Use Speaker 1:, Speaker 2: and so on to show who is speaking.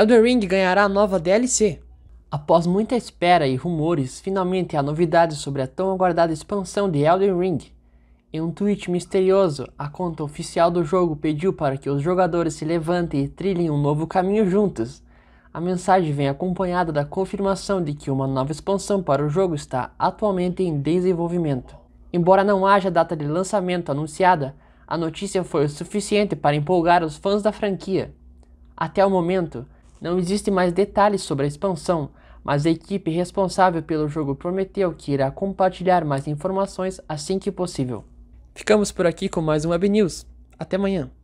Speaker 1: Elden Ring ganhará nova DLC. Após muita espera e rumores, finalmente há novidades sobre a tão aguardada expansão de Elden Ring. Em um tweet misterioso, a conta oficial do jogo pediu para que os jogadores se levantem e trilhem um novo caminho juntos. A mensagem vem acompanhada da confirmação de que uma nova expansão para o jogo está atualmente em desenvolvimento. Embora não haja data de lançamento anunciada, a notícia foi o suficiente para empolgar os fãs da franquia. Até o momento, não existem mais detalhes sobre a expansão, mas a equipe responsável pelo jogo prometeu que irá compartilhar mais informações assim que possível. Ficamos por aqui com mais um Web News. Até amanhã!